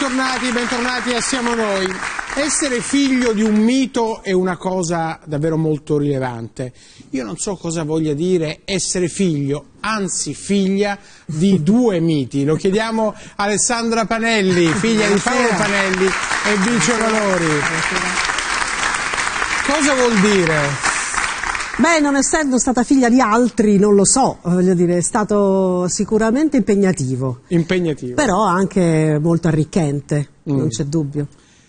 Bentornati, bentornati a Siamo Noi. Essere figlio di un mito è una cosa davvero molto rilevante. Io non so cosa voglia dire essere figlio, anzi figlia di due miti. Lo chiediamo a Alessandra Panelli, figlia di Paolo Panelli e Vice Valori. Cosa vuol dire Beh, non essendo stata figlia di altri, non lo so, eh, voglio dire, è stato sicuramente impegnativo. Impegnativo. Però anche molto arricchente, mm. non c'è dubbio.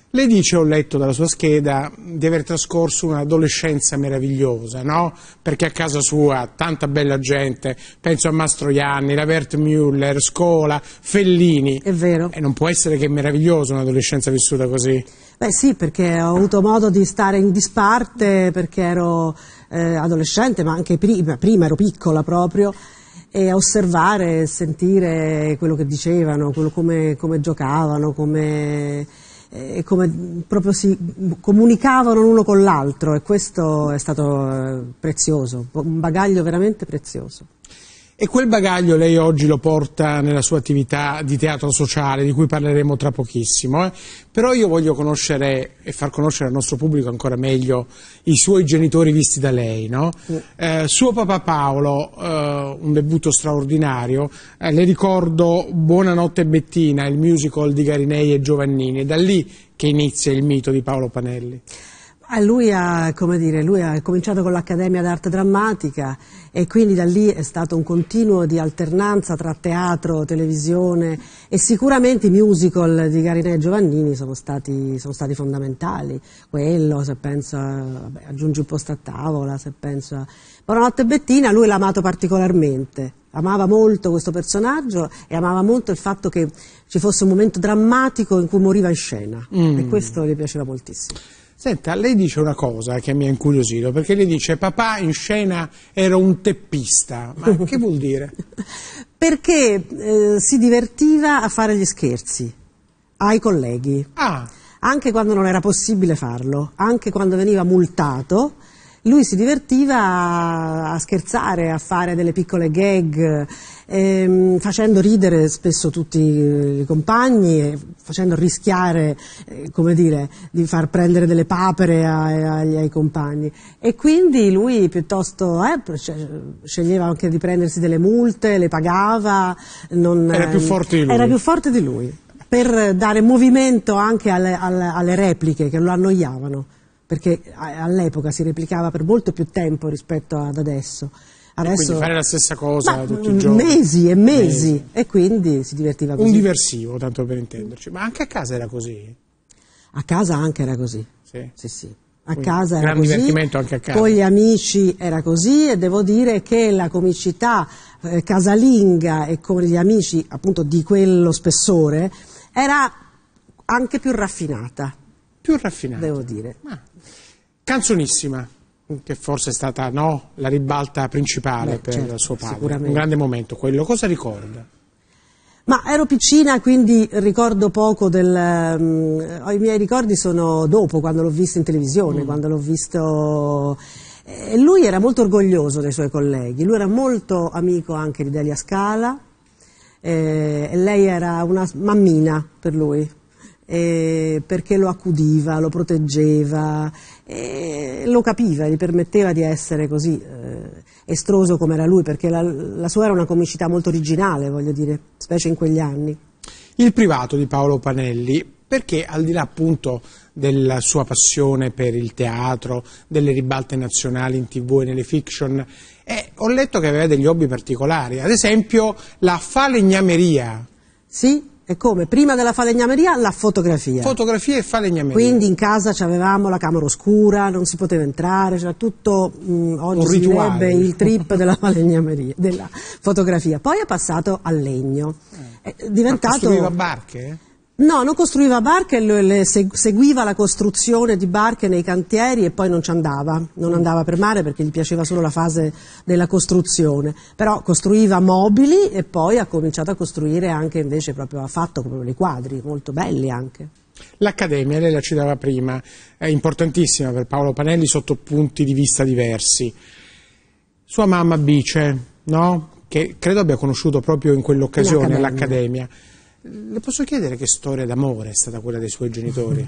Lei dice, ho letto dalla sua scheda, di aver trascorso un'adolescenza meravigliosa, no? Perché a casa sua tanta bella gente, penso a Mastroianni, la Müller, Scola, Fellini. È vero. E non può essere che meravigliosa un'adolescenza vissuta così. Beh sì, perché ho avuto modo di stare in disparte, perché ero eh, adolescente, ma anche prima, prima ero piccola proprio, e a osservare, sentire quello che dicevano, quello come, come giocavano, come, eh, come, proprio si comunicavano l'uno con l'altro e questo è stato eh, prezioso, un bagaglio veramente prezioso. E quel bagaglio lei oggi lo porta nella sua attività di teatro sociale, di cui parleremo tra pochissimo, eh? però io voglio conoscere e far conoscere al nostro pubblico ancora meglio i suoi genitori visti da lei. No? Eh, suo papà Paolo, eh, un debutto straordinario, eh, le ricordo Buonanotte Bettina, il musical di Garinei e Giovannini, è da lì che inizia il mito di Paolo Panelli. A Lui ha, dire, lui ha, cominciato con l'Accademia d'Arte Drammatica e quindi da lì è stato un continuo di alternanza tra teatro, televisione e sicuramente i musical di Garinè e Giovannini sono stati, sono stati, fondamentali. Quello, se penso, vabbè, aggiungi un posto a tavola, se penso a... Buonanotte Bettina, lui l'ha amato particolarmente. Amava molto questo personaggio e amava molto il fatto che ci fosse un momento drammatico in cui moriva in scena mm. e questo gli piaceva moltissimo. Senta, lei dice una cosa che mi ha incuriosito, perché lei dice papà in scena era un teppista, ma che vuol dire? perché eh, si divertiva a fare gli scherzi ai colleghi, ah. anche quando non era possibile farlo, anche quando veniva multato lui si divertiva a, scherzare, a fare delle piccole gag ehm, facendo ridere spesso tutti eh, i compagni, facendo rischiare eh, come dire, di far prendere delle papere ai, ai compagni. E quindi lui piuttosto eh, sceglieva anche di prendersi delle multe, le pagava, non, era, più eh, forte di lui. era più forte di lui, per dare movimento anche alle, alle repliche che lo annoiavano perché all'epoca si replicava per molto più tempo rispetto ad adesso. Adesso... Quindi fare la stessa cosa ma, tutti i giorni. Mesi e mesi, mesi, e quindi si divertiva così. Un diversivo, tanto per intenderci. Ma anche a casa era così? A casa anche era così. Sì, sì. sì. A casa era così, divertimento anche a casa. con gli amici era così e devo dire che la comicità eh, casalinga e con gli amici appunto di quello spessore era anche più raffinata. Più raffinata. Devo dire. Ma. Canzonissima che forse è stata no, la ribalta principale Beh, per certo, suo padre. Un grande momento quello. Cosa ricorda? Ma ero piccina, quindi ricordo poco del... Um, I miei ricordi sono dopo, quando l'ho visto in televisione, mm. quando l'ho visto... Eh, lui era molto orgoglioso dei suoi colleghi, lui era molto amico anche di Delia Scala, eh, lei era una mammina per lui, eh, perché lo accudiva, lo proteggeva, eh, lo capiva, gli permetteva di essere così eh, estroso come era lui, perché la, la, sua era una comicità molto originale, voglio dire, specie in quegli anni. Il privato di Paolo Panelli, perché al di là appunto della sua passione per il teatro, delle ribalte nazionali in tv e nelle fiction, eh, ho letto che aveva degli hobby particolari, ad esempio la falegnameria. Sì, e come? Prima della falegnameria la fotografia. Fotografia e falegnameria. Quindi in casa avevamo la camera oscura, non si poteva entrare, c'era tutto, mh, mm, oggi Un si direbbe il diciamo. trip della falegnameria, della fotografia. Poi è passato al legno. Eh. È diventato... Ma barche? No, non costruiva barche, seguiva la costruzione di barche nei cantieri e poi non ci andava, non andava per mare perché gli piaceva solo la fase della costruzione, però costruiva mobili e poi ha cominciato a costruire anche invece proprio, ha fatto proprio dei quadri molto belli anche. L'Accademia, lei la citava prima, è importantissima per Paolo Panelli sotto punti di vista diversi. Sua mamma Bice, no? che credo abbia conosciuto proprio in quell'occasione, l'accademia. Le posso chiedere che storia d'amore è stata quella dei suoi genitori?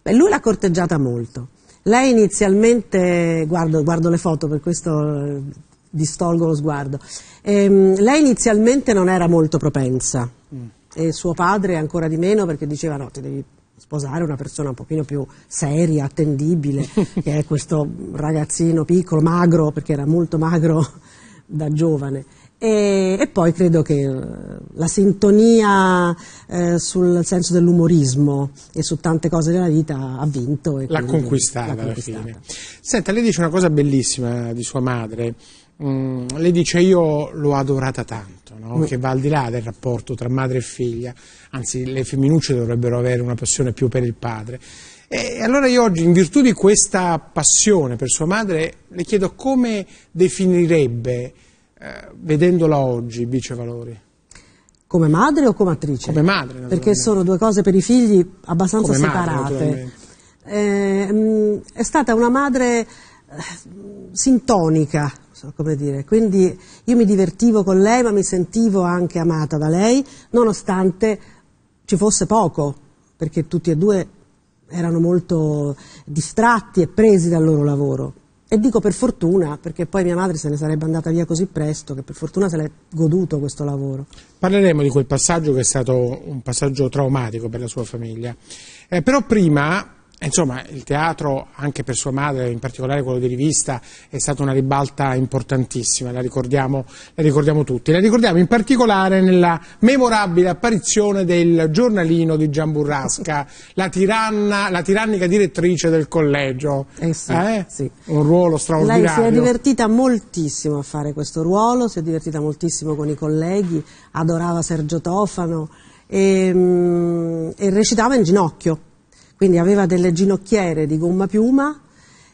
Beh, lui l'ha corteggiata molto. Lei inizialmente, guardo, guardo le foto per questo eh, distolgo lo sguardo, ehm, lei inizialmente non era molto propensa mm. e suo padre ancora di meno perché diceva no, ti devi sposare una persona un pochino più seria, attendibile, che è questo ragazzino piccolo, magro, perché era molto magro da giovane. E, e, poi credo che eh, la sintonia eh, sul senso dell'umorismo e su tante cose della vita ha vinto. l'ha conquistata, l'ha conquistata alla fine. Senta, lei dice una cosa bellissima di sua madre. Mm, lei dice io l'ho adorata tanto, no? mm. che va al di là del rapporto tra madre e figlia, anzi le femminucce dovrebbero avere una passione più per il padre. E allora io oggi, in virtù di questa passione per sua madre, le chiedo come definirebbe eh, vedendola oggi, Bice Valori? Come madre o come attrice? Come madre, Perché sono due cose per i figli abbastanza come separate. Madre, eh, è stata una madre eh, sintonica, so come dire. Quindi io mi divertivo con lei, ma mi sentivo anche amata da lei, nonostante ci fosse poco, perché tutti e due erano molto distratti e presi dal loro lavoro. E dico per fortuna, perché poi mia madre se ne sarebbe andata via così presto, che per fortuna se l'è goduto questo lavoro. Parleremo di quel passaggio che è stato un passaggio traumatico per la sua famiglia. Eh, però prima Insomma, il teatro, anche per sua madre, in particolare quello di rivista, è stata una ribalta importantissima, la ricordiamo, la ricordiamo tutti. La ricordiamo in particolare nella memorabile apparizione del giornalino di Gian Burrasca, la, tiranna, la tirannica direttrice del collegio. Eh sì, eh? Sì. Un ruolo straordinario. Lei si è divertita moltissimo a fare questo ruolo, si è divertita moltissimo con i colleghi, adorava Sergio Tofano e, ehm, e recitava in ginocchio quindi aveva delle ginocchiere di gomma piuma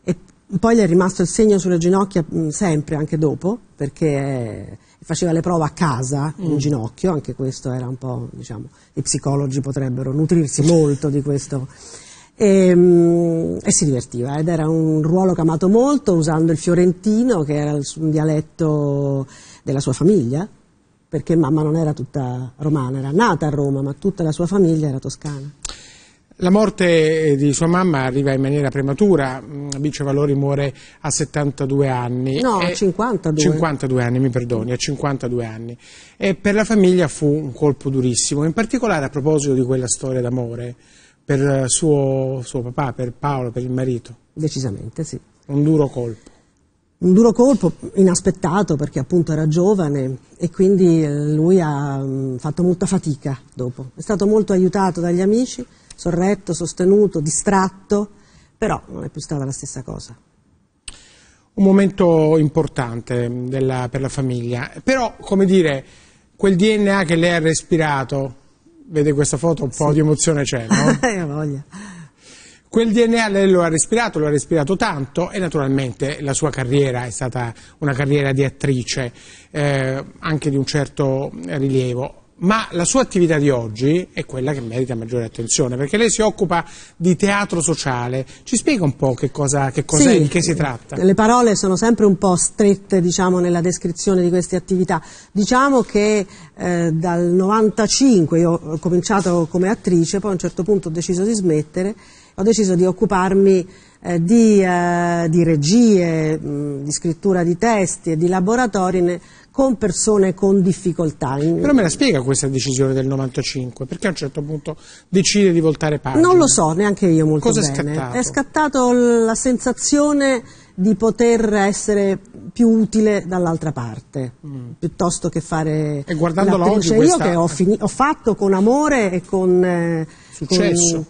e poi gli è rimasto il segno sulle ginocchia mh, mm, sempre, anche dopo, perché eh, faceva le prove a casa mm. in ginocchio, anche questo era un po', diciamo, i psicologi potrebbero nutrirsi molto di questo. E, ehm, mh, e si divertiva ed era un ruolo che amato molto usando il fiorentino che era un dialetto della sua famiglia perché mamma non era tutta romana, era nata a Roma ma tutta la sua famiglia era toscana. La morte eh, di sua mamma arriva in maniera prematura, Bicio mm, Valori muore a 72 anni. No, a 52. Eh, 52 anni, mi perdoni, a 52 anni. E per la famiglia fu un colpo durissimo, in particolare a proposito di quella storia d'amore per eh, suo, suo papà, per Paolo, per il marito. Decisamente, sì. Un duro colpo un duro colpo inaspettato perché appunto era giovane e quindi lui ha mm, fatto molta fatica dopo. È stato molto aiutato dagli amici sorretto, sostenuto, distratto, però non è più stata la stessa cosa. Un momento importante della, per la famiglia, però come dire, quel DNA che lei ha respirato, vede questa foto un po' sì. di emozione c'è, no? voglia. Quel DNA lei lo ha respirato, lo ha respirato tanto e naturalmente la sua carriera è stata una carriera di attrice, eh, anche di un certo eh, rilievo ma la sua attività di oggi è quella che merita maggiore attenzione, perché lei si occupa di teatro sociale. Ci spiega un po' che cosa che cos'è, sì, di che si tratta? Le parole sono sempre un po' strette, diciamo, nella descrizione di queste attività. Diciamo che eh, dal 95 io ho cominciato come attrice, poi a un certo punto ho deciso di smettere, ho deciso di occuparmi eh, di, eh, di, regie, mh, di scrittura di testi e di laboratori con persone con difficoltà. Però me la spiega questa decisione del 95, perché a un certo punto decide di voltare pagina? Non lo so, neanche io molto Cosa bene. È scattato? È scattato la sensazione di poter essere più utile dall'altra parte, mm. piuttosto che fare e guardandolo oggi questa... Io che ho, ho, fatto con amore e con... Eh, successo. Con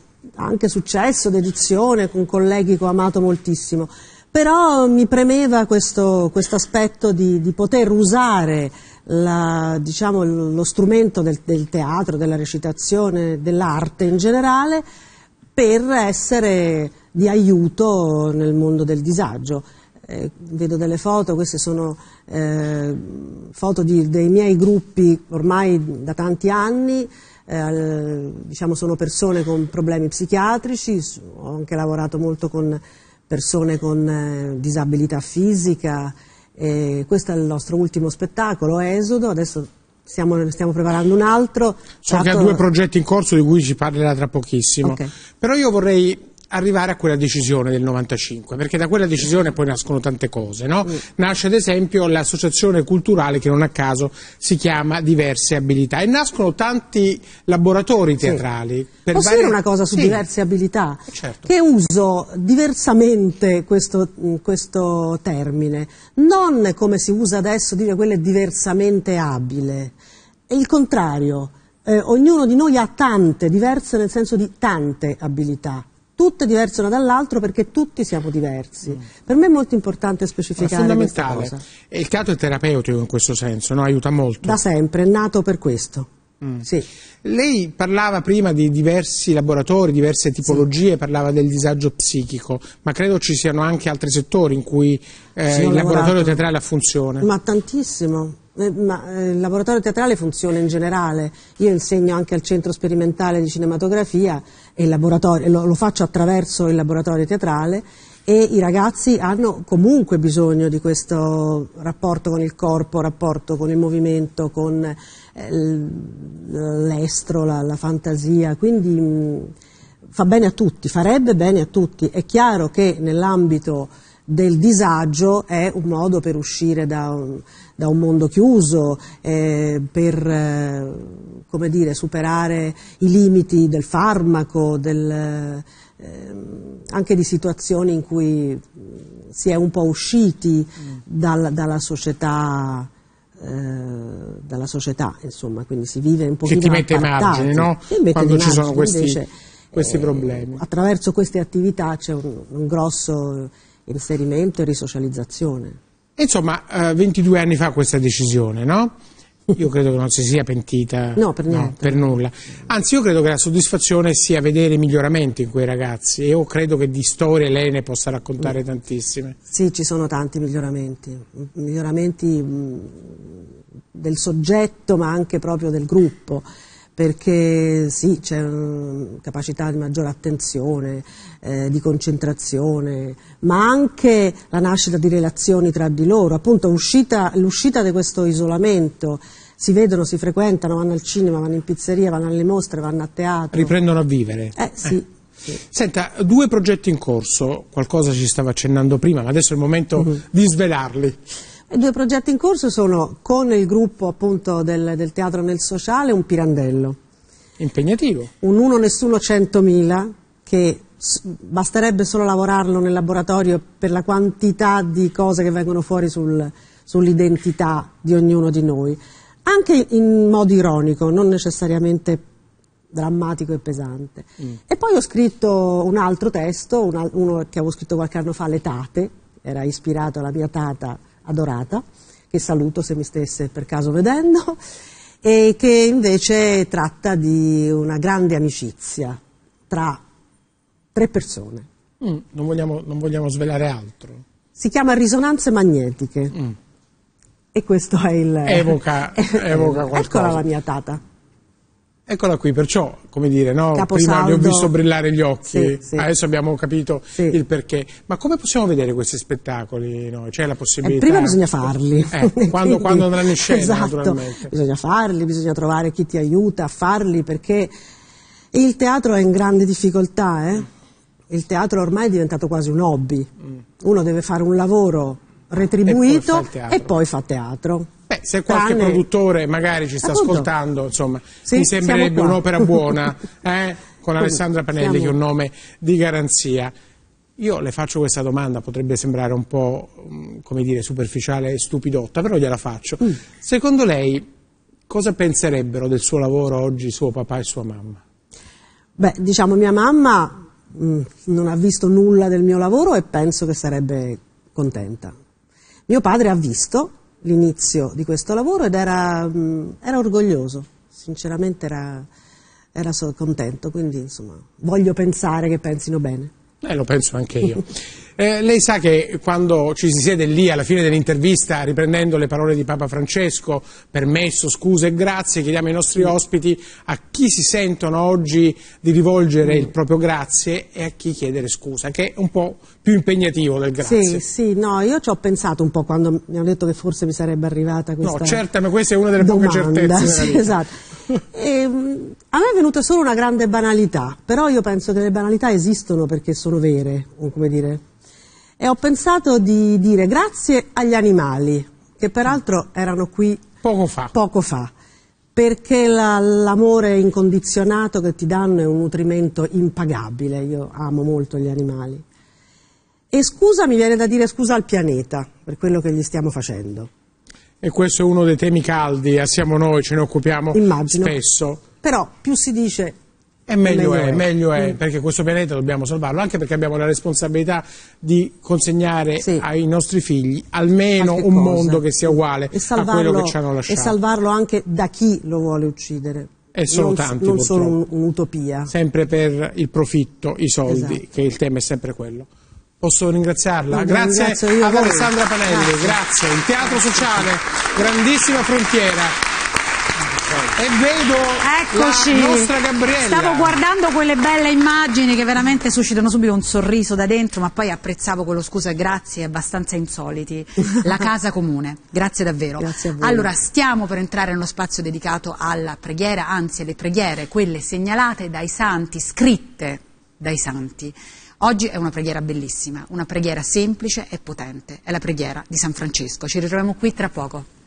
anche successo, dedizione, con colleghi che ho amato moltissimo. Però mi premeva questo, questo aspetto di, di, poter usare la, diciamo, lo strumento del, del teatro, della recitazione, dell'arte in generale per essere di aiuto nel mondo del disagio. Eh, vedo delle foto, queste sono eh, foto di, dei miei gruppi ormai da tanti anni, eh, diciamo sono persone con problemi psichiatrici, ho anche lavorato molto con persone con eh, disabilità fisica. E questo è il nostro ultimo spettacolo, Esodo, adesso stiamo, stiamo preparando un altro. So fatto... che ha due progetti in corso di cui ci parlerà tra pochissimo, okay. però io vorrei arrivare a quella decisione del 95, perché da quella decisione poi nascono tante cose, no? Nasce ad esempio l'associazione culturale che non a caso si chiama Diverse Abilità e nascono tanti laboratori teatrali. Sì. Per Posso varie... dire una cosa su sì. Diverse Abilità? Certo. Che uso diversamente questo, questo termine, non come si usa adesso dire quello è diversamente abile, è il contrario. Eh, ognuno di noi ha tante, diverse nel senso di tante abilità tutte diverse una dall'altra perché tutti siamo diversi. Mm. Per me è molto importante specificare Ma fondamentale. questa cosa. E il cato è terapeutico in questo senso, no? aiuta molto. Da sempre, è nato per questo. Mm. Sì. Lei parlava prima di diversi laboratori, diverse tipologie, sì. parlava del disagio psichico, ma credo ci siano anche altri settori in cui eh, il lavorato. laboratorio teatrale ha funzione. Ma tantissimo, eh, ma eh, il laboratorio teatrale funziona in generale, io insegno anche al centro sperimentale di cinematografia e lo, lo faccio attraverso il laboratorio teatrale e i ragazzi hanno comunque bisogno di questo rapporto con il corpo, rapporto con il movimento, con eh, l'estro, la, la, fantasia, quindi mh, fa bene a tutti, farebbe bene a tutti. È chiaro che nell'ambito del disagio è un modo per uscire da un, da un mondo chiuso, eh, per eh, come dire, superare i limiti del farmaco, del, eh, anche di situazioni in cui si è un po' usciti dal, dalla società eh, dalla società, insomma, quindi si vive un pochino Ci ti mette margine, no? Mette Quando ci sono questi, invece, questi eh, problemi. attraverso queste attività c'è un, un grosso inserimento e risocializzazione. Insomma, eh, 22 anni fa questa decisione, no? Io credo che non si sia pentita no, per, no, per, nulla. Anzi, io credo che la soddisfazione sia vedere miglioramenti in quei ragazzi. E Io credo che di storie lei ne possa raccontare mm. tantissime. Sì, ci sono tanti miglioramenti. Miglioramenti mm, del soggetto, ma anche proprio del gruppo perché sì, c'è una mm, capacità di maggiore attenzione, eh, di concentrazione, ma anche la nascita di relazioni tra di loro, appunto l'uscita di questo isolamento, si vedono, si frequentano, vanno al cinema, vanno in pizzeria, vanno alle mostre, vanno a teatro. Riprendono a vivere. Eh, sì. Eh. Senta, due progetti in corso, qualcosa ci stava accennando prima, ma adesso è il momento uh-huh. di svelarli. I due progetti in corso sono con il gruppo appunto del, del Teatro nel Sociale un pirandello. Impegnativo. Un uno nessuno 100.000 che basterebbe solo lavorarlo nel laboratorio per la quantità di cose che vengono fuori sul, sull'identità di ognuno di noi, anche in modo ironico, non necessariamente drammatico e pesante. Mm. E poi ho scritto un altro testo, uno che avevo scritto qualche anno fa, Le Tate, era ispirato alla mia tata adorata, che saluto se mi stesse per caso vedendo, e che invece tratta di una grande amicizia tra tre persone. Mm, non, vogliamo, non, vogliamo, svelare altro. Si chiama Risonanze magnetiche. Mm. E questo è il... Evoca, evoca ecco qualcosa. Eccola la mia tata. Eccola qui, perciò, come dire, no? prima gli ho visto brillare gli occhi, sì, sì. adesso abbiamo capito sì. il perché. Ma come possiamo vedere questi spettacoli? No? C'è la eh, possibilità? Eh, prima bisogna farli. Eh, quando, Quindi, quando, andranno in scena, esatto. naturalmente. Bisogna farli, bisogna trovare chi ti aiuta a farli, perché il teatro è in grande difficoltà. Eh? Il teatro ormai è diventato quasi un hobby. Mm. Uno deve fare un lavoro retribuito e poi fa teatro se qualche Tane. produttore magari ci sta Appunto. ascoltando, insomma, sì, mi sembrerebbe un'opera buona, eh? con Alessandra Panelli siamo. che è un nome di garanzia. Io le faccio questa domanda, potrebbe sembrare un po' mm, come dire, superficiale e stupidotta, però gliela faccio. Mm. Secondo lei cosa penserebbero del suo lavoro oggi suo papà e sua mamma? Beh, diciamo mia mamma mh, mm, non ha visto nulla del mio lavoro e penso che sarebbe contenta. Mio padre ha visto l'inizio di questo lavoro ed era, mm, era orgoglioso, sinceramente era, era contento, quindi insomma voglio pensare che pensino bene. Eh, lo penso anche io. Eh, lei sa che quando ci si siede lì alla fine dell'intervista, riprendendo le parole di Papa Francesco, permesso, scusa e grazie, chiediamo ai nostri ospiti a chi si sentono oggi di rivolgere il proprio grazie e a chi chiedere scusa, che è un po' più impegnativo del grazie. Sì, sì, no, io ci ho pensato un po' quando mi hanno detto che forse mi sarebbe arrivata questa No, certo, ma questa è una delle domanda, poche certezze. Sì, esatto. e, ehm, a me è venuta solo una grande banalità, però io penso che le banalità esistono perché sono vere, o come dire e ho pensato di dire grazie agli animali, che peraltro erano qui poco fa, poco fa perché l'amore la, incondizionato che ti danno è un nutrimento impagabile, io amo molto gli animali. E scusa, mi viene da dire scusa al pianeta per quello che gli stiamo facendo. E questo è uno dei temi caldi, eh, siamo noi, ce ne occupiamo Immagino. spesso. Però più si dice e meglio, meglio è, è, meglio è, mm. perché questo pianeta dobbiamo salvarlo, anche perché abbiamo la responsabilità di consegnare sì. ai nostri figli almeno un cosa. mondo che sia uguale a quello che ci hanno lasciato. E salvarlo anche da chi lo vuole uccidere. E sono non, tanti, non purtroppo. solo un'utopia. Sempre per il profitto, i soldi, esatto. che il tema è sempre quello. Posso ringraziarla? Quindi Grazie ad voi. Alessandra Panelli. Grazie. Grazie. Il Teatro Sociale, grandissima frontiera e vedo Eccoci. la nostra Gabriella. Stavo guardando quelle belle immagini che veramente suscitano subito un sorriso da dentro, ma poi apprezzavo quello scusa e grazie abbastanza insoliti. La casa comune, grazie davvero. Grazie allora, stiamo per entrare in uno spazio dedicato alla preghiera, anzi alle preghiere, quelle segnalate dai santi, scritte dai santi. Oggi è una preghiera bellissima, una preghiera semplice e potente, è la preghiera di San Francesco. Ci ritroviamo qui tra poco.